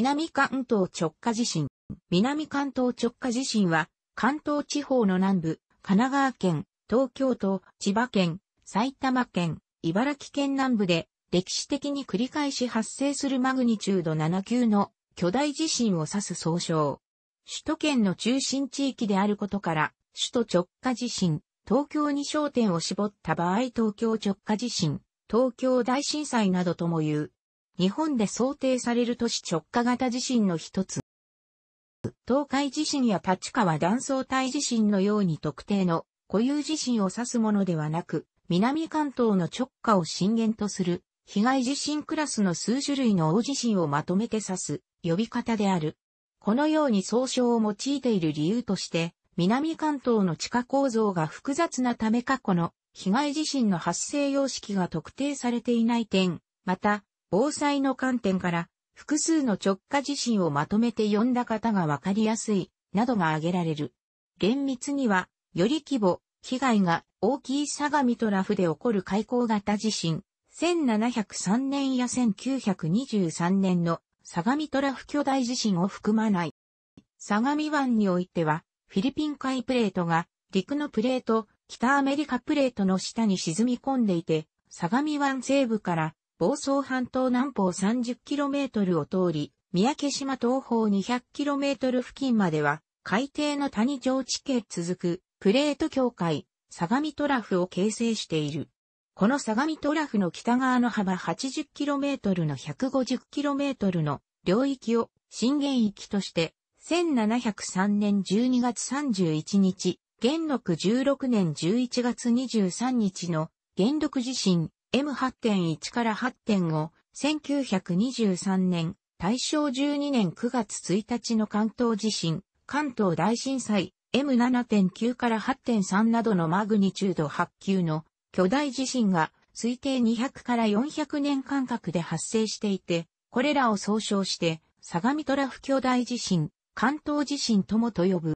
南関東直下地震。南関東直下地震は、関東地方の南部、神奈川県、東京都、千葉県、埼玉県、茨城県南部で、歴史的に繰り返し発生するマグニチュード7級の巨大地震を指す総称。首都圏の中心地域であることから、首都直下地震、東京に焦点を絞った場合東京直下地震、東京大震災などとも言う。日本で想定される都市直下型地震の一つ。東海地震や立川断層帯地震のように特定の固有地震を指すものではなく、南関東の直下を震源とする被害地震クラスの数種類の大地震をまとめて指す呼び方である。このように総称を用いている理由として、南関東の地下構造が複雑なため過去の被害地震の発生様式が特定されていない点、また防災の観点から複数の直下地震をまとめて読んだ方がわかりやすい、などが挙げられる。厳密には、より規模、被害が大きい相模トラフで起こる海溝型地震、1703年や1923年の相模トラフ巨大地震を含まない。相模湾においては、フィリピン海プレートが陸のプレート、北アメリカプレートの下に沈み込んでいて、相模湾西部から房総半島南方 30km を通り、三宅島東方 200km 付近までは、海底の谷上地形続く、プレート境界、相模トラフを形成している。この相模トラフの北側の幅 80km の 150km の領域を震源域として、1703年12月31日、元禄16年11月23日の元禄地震、M8.1 から8.5、1923年、大正12年9月1日の関東地震、関東大震災、M7.9 から8.3などのマグニチュード8級の巨大地震が推定200から400年間隔で発生していて、これらを総称して、相模トラフ巨大地震、関東地震ともと呼ぶ。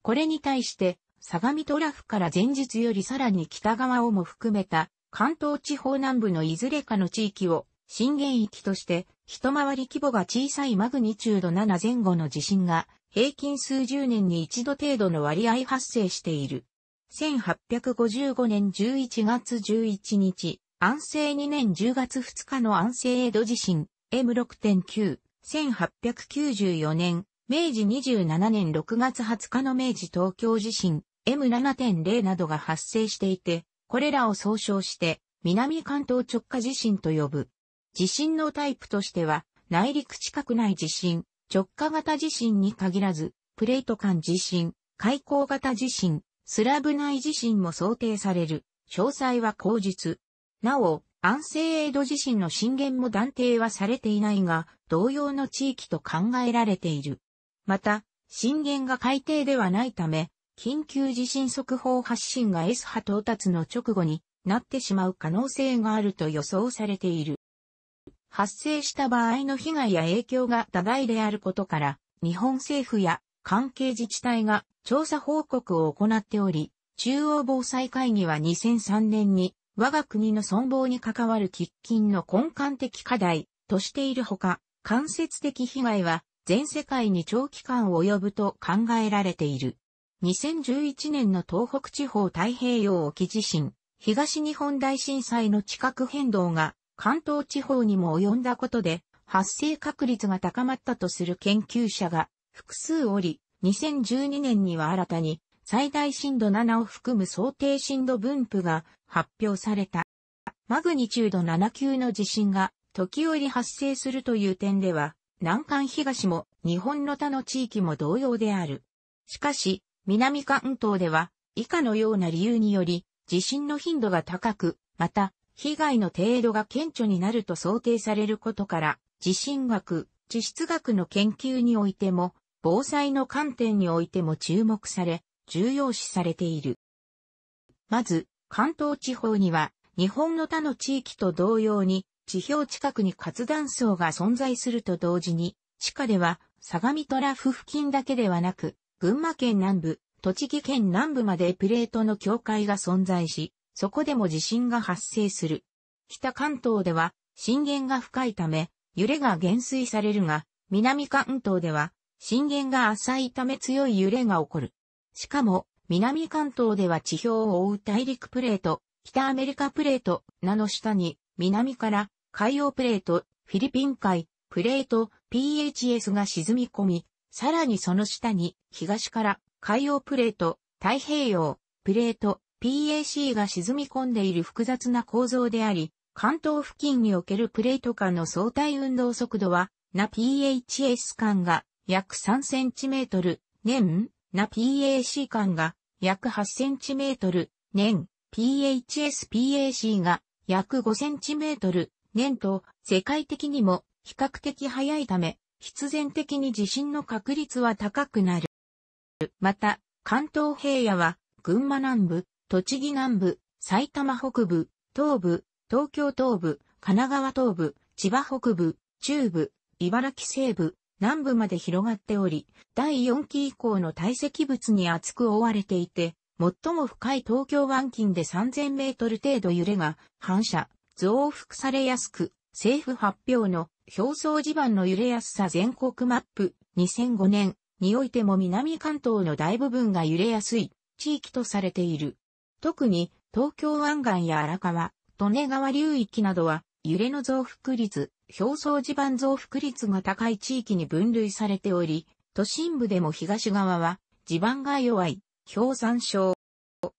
これに対して、相模トラフから前日よりさらに北側をも含めた関東地方南部のいずれかの地域を震源域として、一回り規模が小さいマグニチュード7前後の地震が、平均数十年に一度程度の割合発生している。1855年11月11日、安政2年10月2日の安政江戸地震、M6.9、1894年、明治27年6月20日の明治東京地震、M7.0 などが発生していて、これらを総称して、南関東直下地震と呼ぶ。地震のタイプとしては、内陸近くない地震、直下型地震に限らず、プレート間地震、海溝型地震、スラブ内地震も想定される。詳細は口日。なお、安政江戸地震の震源も断定はされていないが、同様の地域と考えられている。また、震源が海底ではないため、緊急地震速報発信が S 波到達の直後になってしまう可能性があると予想されている。発生した場合の被害や影響が多大であることから、日本政府や関係自治体が調査報告を行っており、中央防災会議は2003年に我が国の存亡に関わる喫緊の根幹的課題としているほか、間接的被害は全世界に長期間及ぶと考えられている。2011年の東北地方太平洋沖地震、東日本大震災の地殻変動が関東地方にも及んだことで発生確率が高まったとする研究者が複数おり、2012年には新たに最大震度7を含む想定震度分布が発表された。マグニチュード7級の地震が時折発生するという点では、南関東も日本の他の地域も同様である。しかし、南関東では、以下のような理由により、地震の頻度が高く、また、被害の程度が顕著になると想定されることから、地震学、地質学の研究においても、防災の観点においても注目され、重要視されている。まず、関東地方には、日本の他の地域と同様に、地表近くに活断層が存在すると同時に、地下では、相模トラフ付近だけではなく、群馬県南部、栃木県南部までプレートの境界が存在し、そこでも地震が発生する。北関東では震源が深いため、揺れが減衰されるが、南関東では震源が浅いため強い揺れが起こる。しかも、南関東では地表を覆う大陸プレート、北アメリカプレート、名の下に、南から海洋プレート、フィリピン海、プレート、PHS が沈み込み、さらにその下に、東から海洋プレート、太平洋、プレート、PAC が沈み込んでいる複雑な構造であり、関東付近におけるプレート間の相対運動速度は、な PHS 間が約 3cm 年、な PAC 間が約 8cm 年、PHSPAC が約 5cm 年と世界的にも比較的早いため、必然的に地震の確率は高くなる。また、関東平野は、群馬南部、栃木南部、埼玉北部、東部、東京東部、神奈川東部、千葉北部、中部、茨城西部、南部まで広がっており、第4期以降の堆積物に厚く覆われていて、最も深い東京湾近で3000メートル程度揺れが反射、増幅されやすく、政府発表の表層地盤の揺れやすさ全国マップ2005年においても南関東の大部分が揺れやすい地域とされている。特に東京湾岸や荒川、利根川流域などは揺れの増幅率、表層地盤増幅率が高い地域に分類されており、都心部でも東側は地盤が弱い、氷山症。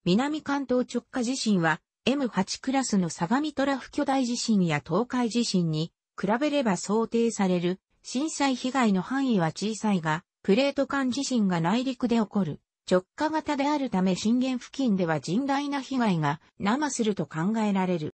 南関東直下地震は M8 クラスの相模トラフ巨大地震や東海地震に比べれば想定される震災被害の範囲は小さいが、プレート間地震が内陸で起こる直下型であるため震源付近では甚大な被害が生すると考えられる。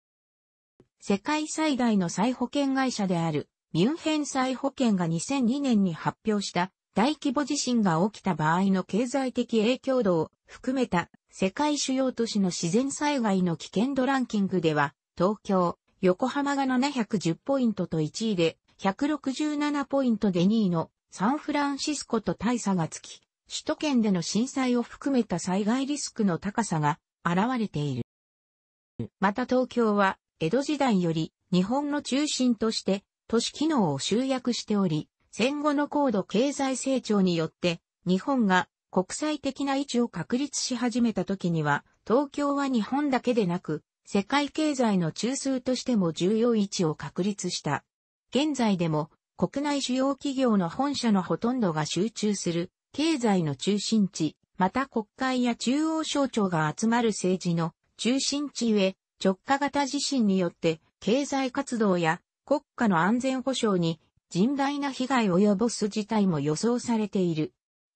世界最大の再保険会社であるミュンヘン再保険が2002年に発表した大規模地震が起きた場合の経済的影響度を含めた世界主要都市の自然災害の危険度ランキングでは東京、横浜が710ポイントと1位で、167ポイントで2位のサンフランシスコと大差がつき、首都圏での震災を含めた災害リスクの高さが現れている。また東京は、江戸時代より日本の中心として都市機能を集約しており、戦後の高度経済成長によって日本が国際的な位置を確立し始めた時には、東京は日本だけでなく、世界経済の中枢としても重要位置を確立した。現在でも国内主要企業の本社のほとんどが集中する経済の中心地、また国会や中央省庁が集まる政治の中心地へ直下型地震によって経済活動や国家の安全保障に甚大な被害を及ぼす事態も予想されている。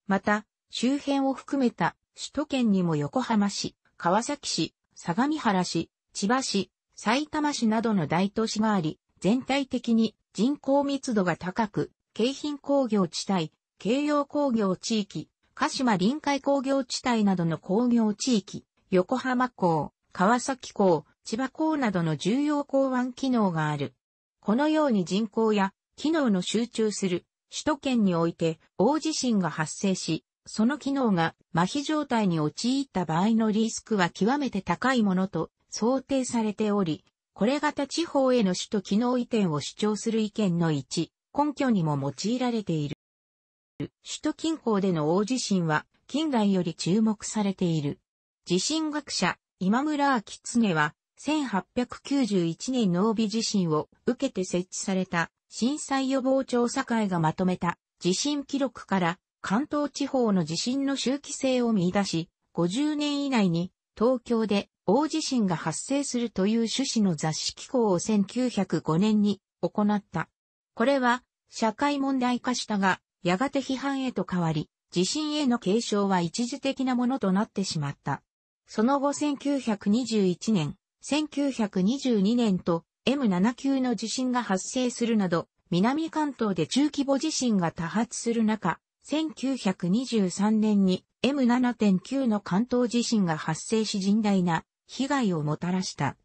また、周辺を含めた首都圏にも横浜市、川崎市、相模原市、千葉市、埼玉市などの大都市があり、全体的に人口密度が高く、京浜工業地帯、京葉工業地域、鹿島臨海工業地帯などの工業地域、横浜港、川崎港、千葉港などの重要港湾機能がある。このように人口や機能の集中する首都圏において大地震が発生し、その機能が麻痺状態に陥った場合のリスクは極めて高いものと想定されており、これ型地方への首都機能移転を主張する意見の一、根拠にも用いられている。首都近郊での大地震は近代より注目されている。地震学者、今村昭常は、1891年の帯地震を受けて設置された震災予防調査会がまとめた地震記録から関東地方の地震の周期性を見出し、50年以内に東京で大地震が発生するという趣旨の雑誌機構を1905年に行った。これは社会問題化したが、やがて批判へと変わり、地震への継承は一時的なものとなってしまった。その後1921年、1922年と M7 級の地震が発生するなど、南関東で中規模地震が多発する中、1923年に M7.9 の関東地震が発生し甚大な被害をもたらした。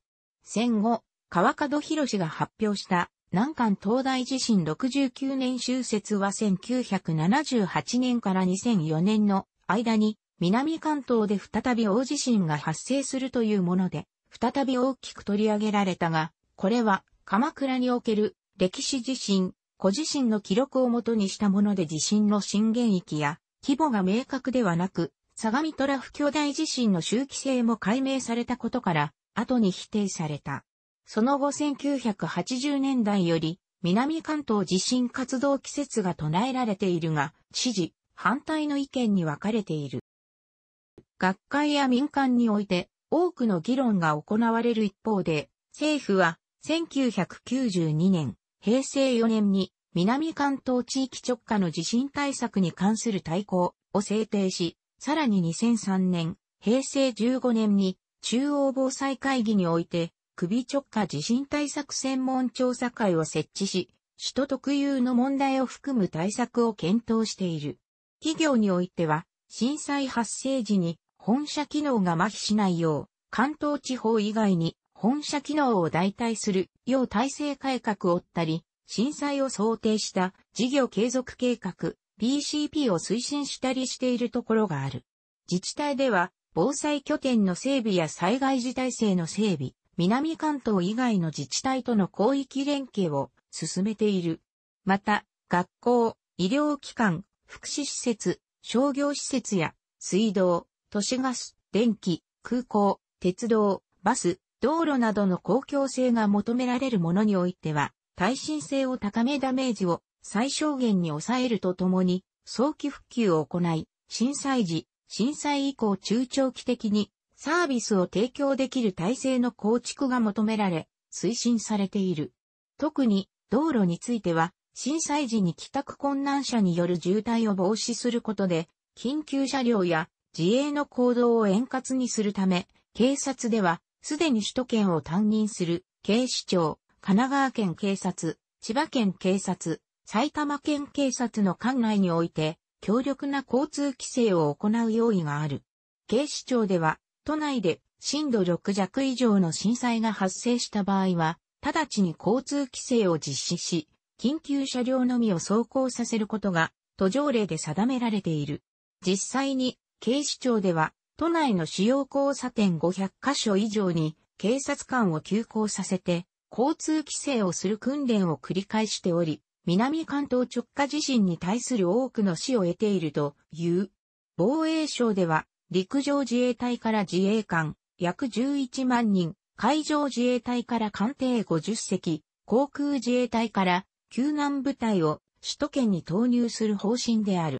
戦後、川角博が発表した南関東大地震69年終節は1978年から2004年の間に南関東で再び大地震が発生するというもので、再び大きく取り上げられたが、これは鎌倉における歴史地震、古地震の記録をもとにしたもので地震の震源域や規模が明確ではなく、相模トラフ巨大地震の周期性も解明されたことから、後に否定された。その後1980年代より、南関東地震活動季節が唱えられているが、支持、反対の意見に分かれている。学会や民間において、多くの議論が行われる一方で、政府は、1992年、平成4年に、南関東地域直下の地震対策に関する対抗を制定し、さらに2003年、平成15年に中央防災会議において、首直下地震対策専門調査会を設置し、首都特有の問題を含む対策を検討している。企業においては、震災発生時に本社機能が麻痺しないよう、関東地方以外に本社機能を代替するよう体制改革を追ったり、震災を想定した事業継続計画、BCP を推進したりしているところがある。自治体では、防災拠点の整備や災害時体制の整備、南関東以外の自治体との広域連携を進めている。また、学校、医療機関、福祉施設、商業施設や水道、都市ガス、電気、空港、鉄道、バス、道路などの公共性が求められるものにおいては、耐震性を高めダメージを最小限に抑えるとともに、早期復旧を行い、震災時、震災以降中長期的にサービスを提供できる体制の構築が求められ、推進されている。特に道路については、震災時に帰宅困難者による渋滞を防止することで、緊急車両や自衛の行動を円滑にするため、警察では、すでに首都圏を担任する警視庁、神奈川県警察、千葉県警察、埼玉県警察の管内において、強力な交通規制を行う用意がある。警視庁では、都内で震度6弱以上の震災が発生した場合は、直ちに交通規制を実施し、緊急車両のみを走行させることが、途上例で定められている。実際に、警視庁では、都内の主要交差点500カ所以上に、警察官を急行させて、交通規制をする訓練を繰り返しており、南関東直下地震に対する多くの死を得ているという。防衛省では、陸上自衛隊から自衛官、約11万人、海上自衛隊から艦艇50隻、航空自衛隊から救難部隊を首都圏に投入する方針である。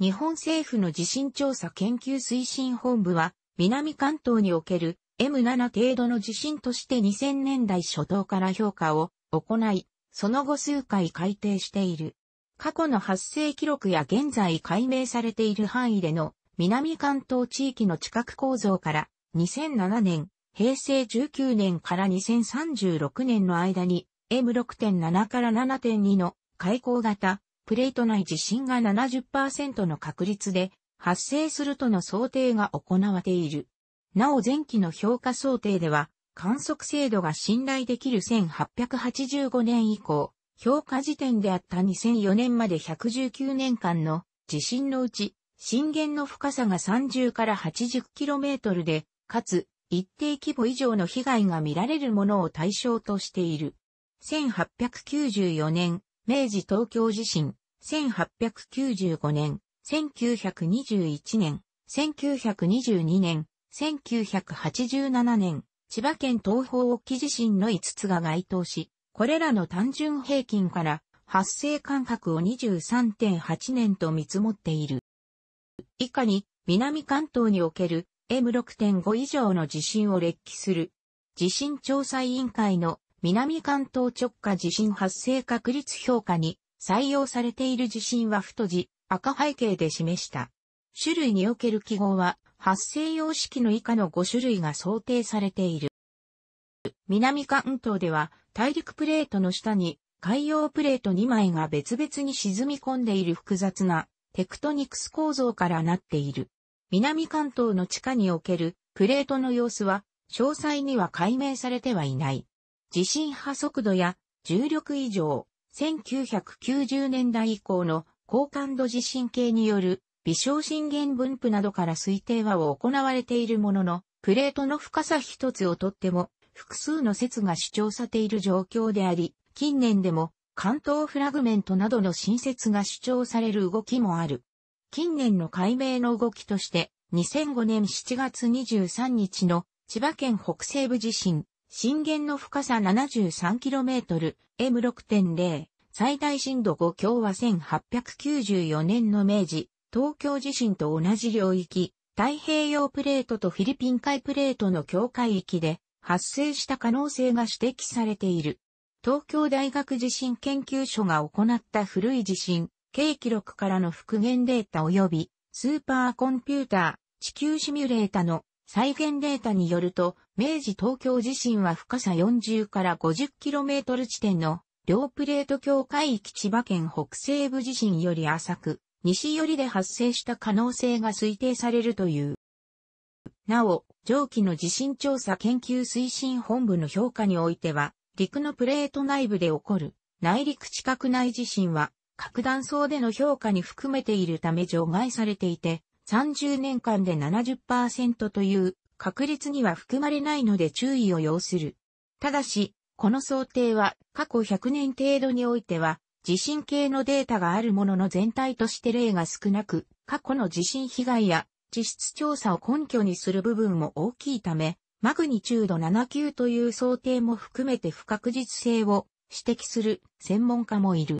日本政府の地震調査研究推進本部は、南関東における M7 程度の地震として2000年代初頭から評価を行い、その後数回改定している。過去の発生記録や現在解明されている範囲での南関東地域の地殻構造から2007年、平成19年から2036年の間に M6.7 から7.2の開口型プレート内地震が70%の確率で発生するとの想定が行われている。なお前期の評価想定では観測精度が信頼できる1885年以降、評価時点であった2004年まで119年間の地震のうち、震源の深さが30から8 0トルで、かつ、一定規模以上の被害が見られるものを対象としている。1894年、明治東京地震、1895年、1921年、1922年、1987年、千葉県東方沖地震の5つが該当し、これらの単純平均から発生間隔を23.8年と見積もっている。以下に南関東における M6.5 以上の地震を列記する地震調査委員会の南関東直下地震発生確率評価に採用されている地震は太字赤背景で示した。種類における記号は発生様式の以下の5種類が想定されている。南関東では大陸プレートの下に海洋プレート2枚が別々に沈み込んでいる複雑なテクトニクス構造からなっている。南関東の地下におけるプレートの様子は詳細には解明されてはいない。地震波速度や重力以上、1990年代以降の高感度地震計による微小震源分布などから推定は行われているものの、プレートの深さ一つをとっても、複数の説が主張されている状況であり、近年でも、関東フラグメントなどの新説が主張される動きもある。近年の解明の動きとして、2005年7月23日の千葉県北西部地震、震源の深さ 73km、M6.0、最大震度5強は1894年の明治、東京地震と同じ領域、太平洋プレートとフィリピン海プレートの境界域で発生した可能性が指摘されている。東京大学地震研究所が行った古い地震、計記録からの復元データ及びスーパーコンピューター、地球シミュレータの再現データによると、明治東京地震は深さ40から 50km 地点の両プレート境界域千葉県北西部地震より浅く、西寄りで発生した可能性が推定されるという。なお、上記の地震調査研究推進本部の評価においては、陸のプレート内部で起こる内陸地殻内地震は、核断層での評価に含めているため除外されていて、30年間で70%という確率には含まれないので注意を要する。ただし、この想定は過去100年程度においては地震系のデータがあるものの全体として例が少なく、過去の地震被害や地質調査を根拠にする部分も大きいため、マグニチュード7級という想定も含めて不確実性を指摘する専門家もいる。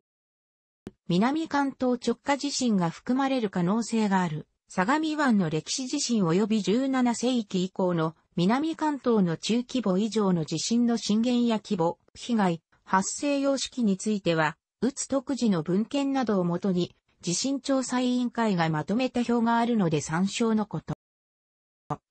南関東直下地震が含まれる可能性がある。相模湾の歴史地震及び17世紀以降の南関東の中規模以上の地震の震源や規模、被害、発生様式については、宇津特寺の文献などをもとに、地震調査委員会がまとめた表があるので参照のこと。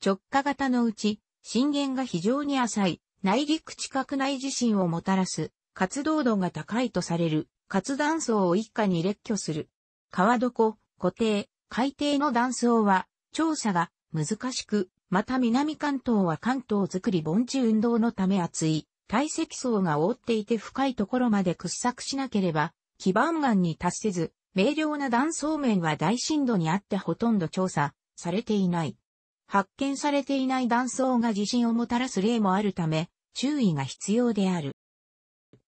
直下型のうち、震源が非常に浅い、内陸地殻内地震をもたらす、活動度が高いとされる、活断層を一家に列挙する。川床、固定、海底の断層は、調査が難しく、また南関東は関東づくり盆地運動のため厚い、堆積層が覆っていて深いところまで掘削しなければ、基盤岩に達せず、明瞭な断層面は大深度にあってほとんど調査されていない。発見されていない断層が地震をもたらす例もあるため、注意が必要である。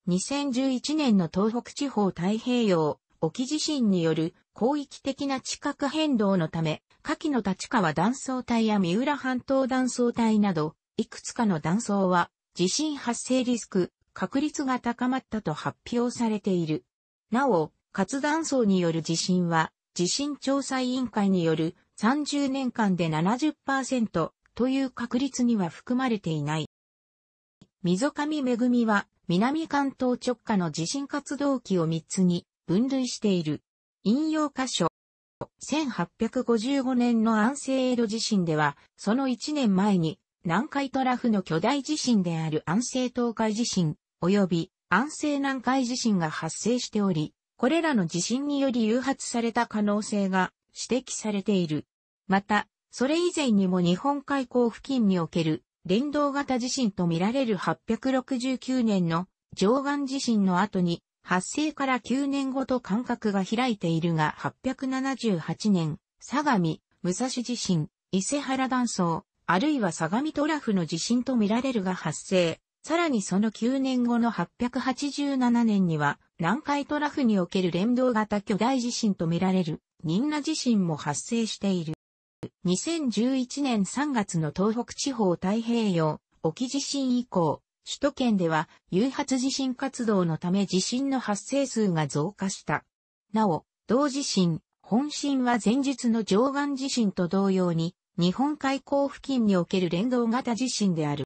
2011年の東北地方太平洋沖地震による広域的な地殻変動のため、下記の立川断層帯や三浦半島断層帯など、いくつかの断層は地震発生リスク、確率が高まったと発表されている。なお、活断層による地震は、地震調査委員会による30年間で70%という確率には含まれていない。溝上恵は、南関東直下の地震活動期を3つに分類している。引用箇所。1855年の安政江戸地震では、その1年前に南海トラフの巨大地震である安政東海地震、及び安政南海地震が発生しており、これらの地震により誘発された可能性が指摘されている。また、それ以前にも日本海溝付近における連動型地震とみられる869年の上岸地震の後に発生から9年後と間隔が開いているが878年、相模、武蔵地震、伊勢原断層、あるいは相模トラフの地震とみられるが発生。さらにその9年後の887年には、南海トラフにおける連動型巨大地震とみられる、ンナ地震も発生している。2011年3月の東北地方太平洋、沖地震以降、首都圏では誘発地震活動のため地震の発生数が増加した。なお、同地震、本震は前述の上岸地震と同様に、日本海溝付近における連動型地震である。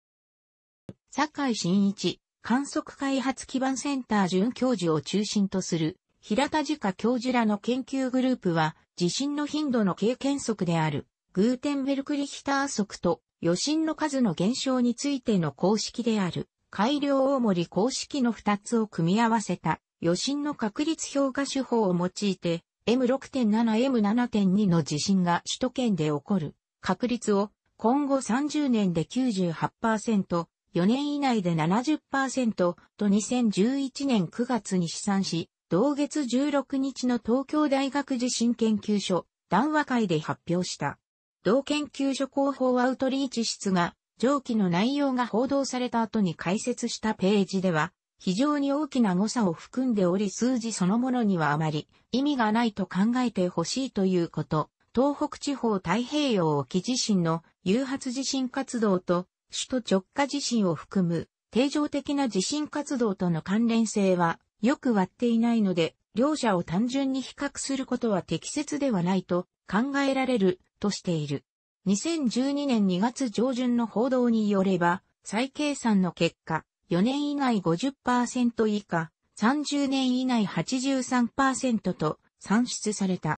坂井真一、観測開発基盤センター准教授を中心とする、平田塚教授らの研究グループは、地震の頻度の経験則である、グーテンベルクリヒター則と、余震の数の減少についての公式である、改良大森公式の2つを組み合わせた、余震の確率評価手法を用いて、M6.7、M7.2 の地震が首都圏で起こる確率を今後30年で98%、4年以内で70%と2011年9月に試算し、同月16日の東京大学地震研究所談話会で発表した。同研究所広報アウトリーチ室が上記の内容が報道された後に解説したページでは、非常に大きな誤差を含んでおり数字そのものにはあまり意味がないと考えてほしいということ。東北地方太平洋沖地震の誘発地震活動と首都直下地震を含む定常的な地震活動との関連性はよく割っていないので、両者を単純に比較することは適切ではないと考えられるとしている。2012年2月上旬の報道によれば、再計算の結果、4年以内50%以下、30年以内83%と算出された。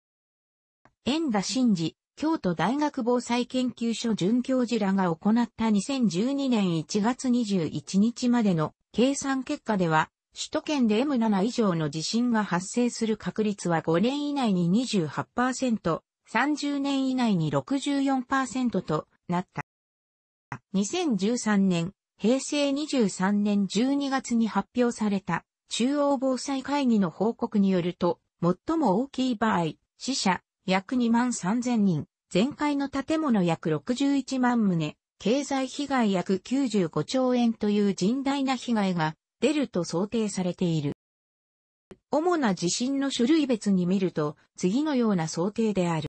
円田真治、京都大学防災研究所准教授らが行った2012年1月21日までの計算結果では、首都圏で M7 以上の地震が発生する確率は5年以内に28%、30年以内に64%となった。2013年、平成23年12月に発表された中央防災会議の報告によると、最も大きい場合、死者、約2万3000人、全壊の建物約61万棟、経済被害約95兆円という甚大な被害が出ると想定されている。主な地震の種類別に見ると、次のような想定である。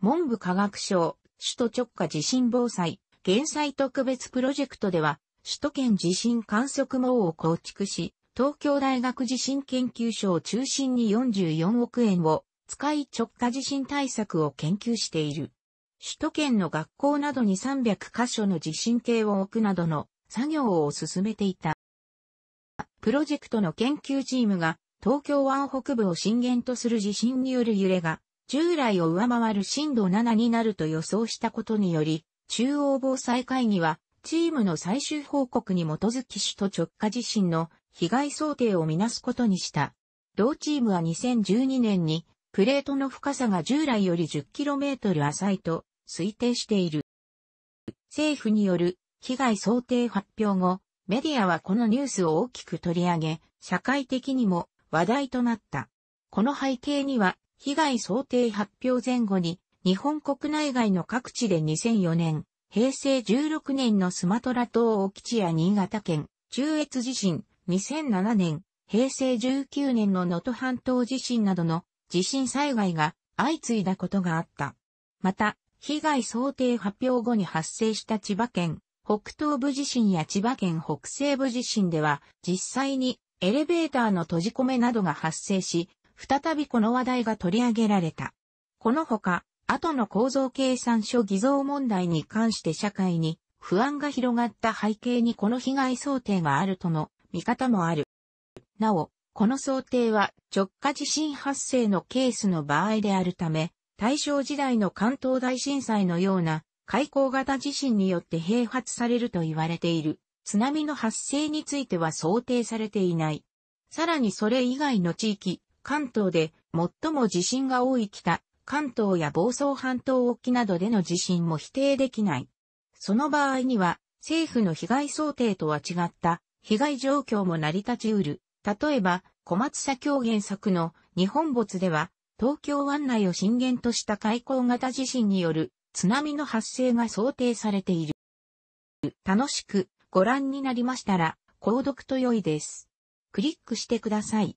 文部科学省、首都直下地震防災、減災特別プロジェクトでは、首都圏地震観測網を構築し、東京大学地震研究所を中心に44億円を使い直下地震対策を研究している。首都圏の学校などに300箇所の地震計を置くなどの作業を進めていた。プロジェクトの研究チームが東京湾北部を震源とする地震による揺れが従来を上回る震度7になると予想したことにより、中央防災会議はチームの最終報告に基づき首都直下地震の被害想定をみなすことにした。同チームは2012年にプレートの深さが従来より 10km 浅いと推定している。政府による被害想定発表後、メディアはこのニュースを大きく取り上げ、社会的にも話題となった。この背景には、被害想定発表前後に、日本国内外の各地で2004年、平成16年のスマトラ島沖地や新潟県、中越地震、2007年、平成19年の能登半島地震などの地震災害が相次いだことがあった。また、被害想定発表後に発生した千葉県北東部地震や千葉県北西部地震では実際にエレベーターの閉じ込めなどが発生し、再びこの話題が取り上げられた。このほか、後の構造計算書偽造問題に関して社会に不安が広がった背景にこの被害想定があるとの見方もある。なお、この想定は直下地震発生のケースの場合であるため、大正時代の関東大震災のような開口型地震によって併発されると言われている津波の発生については想定されていない。さらにそれ以外の地域、関東で最も地震が多い北、関東や房総半島沖などでの地震も否定できない。その場合には政府の被害想定とは違った被害状況も成り立ちうる例えば、小松社京原作の日本没では、東京湾内を震源とした海溝型地震による津波の発生が想定されている。楽しくご覧になりましたら、購読と良いです。クリックしてください。